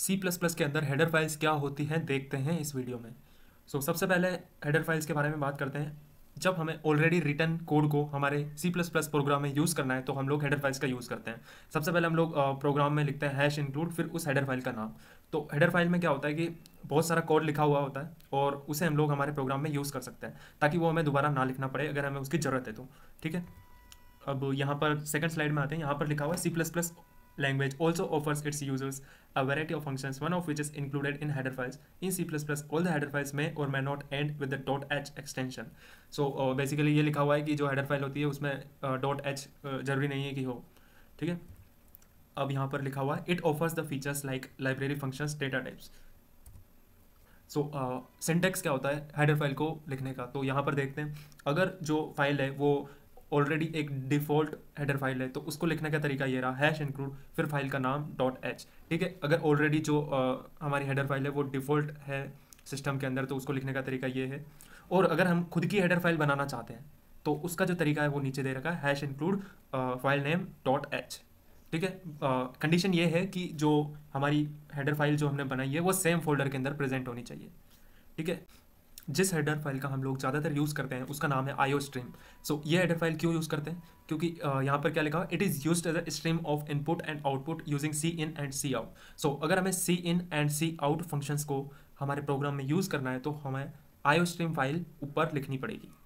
सी plus plus के अंदर header files क्या होती हैं देखते हैं इस वीडियो में सो so, सबसे पहले हेडर फाइल्स के बारे में बात करते हैं जब हमें ऑलरेडी रिटर्न कोड को हमारे सी प्लस प्लस प्रोग्राम में यूज़ करना है तो हम लोग हेडर फाइल्स का यूज़ करते हैं सबसे पहले हम लोग प्रोग्राम में लिखते हैं हैश इंक्लूड फिर उस हेडर फाइल का नाम तो हेडर फाइल में क्या होता है कि बहुत सारा कोड लिखा हुआ होता है और उसे हम लोग हमारे प्रोग्राम में यूज़ कर सकते हैं ताकि वो हमें दोबारा ना लिखना पड़े अगर हमें उसकी ज़रूरत है तो ठीक है अब यहाँ पर सेकंड स्लाइड में आते हैं यहाँ पर लिखा हुआ है C plus plus language also offers its users a variety of functions, one of which is included in header files. In C++, all the header files may or may not end with the .h extension. So uh, basically ये लिखा हुआ है कि जो header file होती है उसमें uh, .h uh, जरूरी नहीं है कि हो ठीक है अब यहाँ पर लिखा हुआ है it offers the features like library functions data types so syntax क्या होता है हेडर फाइल को लिखने का तो यहाँ पर देखते हैं अगर जो फाइल है वो ऑलरेडी एक डिफ़ॉल्ट हेडर फाइल है तो उसको लिखने का तरीका ये रहा हैश इंक्लूड फिर फाइल का नाम डॉट एच ठीक है अगर ऑलरेडी जो आ, हमारी हेडर फाइल है वो डिफ़ॉल्ट है सिस्टम के अंदर तो उसको लिखने का तरीका ये है और अगर हम खुद की हेडर फाइल बनाना चाहते हैं तो उसका जो तरीका है वो नीचे दे रखा है hash include file name dot H ठीक है कंडीशन ये है कि जो हमारी हेडर फाइल जो हमने बनाई है वो सेम फोल्डर के अंदर प्रेजेंट होनी चाहिए ठीक है जिस हेडर फाइल का हम लोग ज़्यादातर यूज़ करते हैं उसका नाम है आईओ स्ट्रीम सो ये हेडर फाइल क्यों यूज़ करते हैं क्योंकि यहाँ पर क्या लिखा it is use as a stream of input and output using C in and C out so अगर हमें C in and C out functions को हमारे प्रोग्राम में यूज़ करना है तो हमें आईओ स्ट्रीम फाइल ऊपर लिखनी पड़ेगी